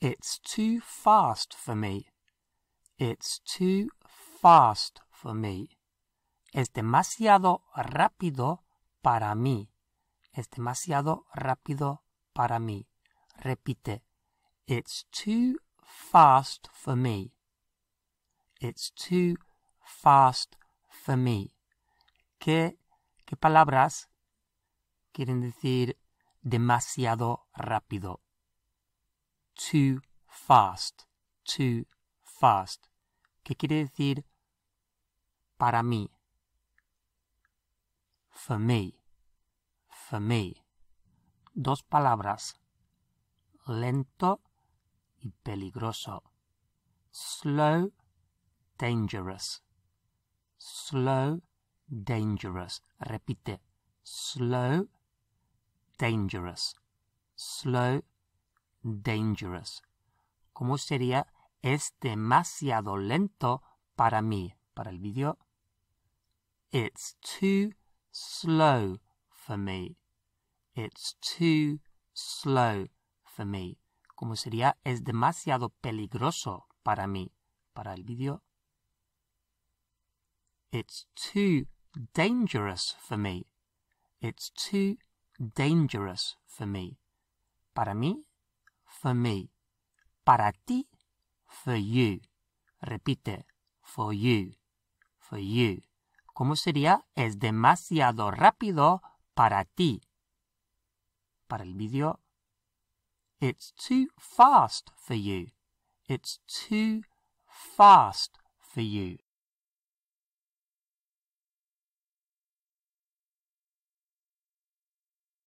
It's too fast for me. It's too fast for me. Es demasiado rápido para mí. Es demasiado rápido para mí. Repite. It's too fast for me. It's too fast for me. ¿Qué, qué palabras quieren decir demasiado rápido? too fast, too fast, ¿Qué quiere decir para mí, for me, for me. Dos palabras, lento y peligroso, slow, dangerous, slow, dangerous. Repite, slow, dangerous, slow, dangerous. ¿Cómo sería es demasiado lento para mí, para el vídeo? It's too slow for me. It's too slow for me. ¿Cómo sería es demasiado peligroso para mí, para el vídeo? It's too dangerous for me. It's too dangerous for me. Para mí for me. Para ti, for you. Repite, for you, for you. ¿Cómo sería? Es demasiado rápido para ti. Para el vídeo, it's too fast for you. It's too fast for you.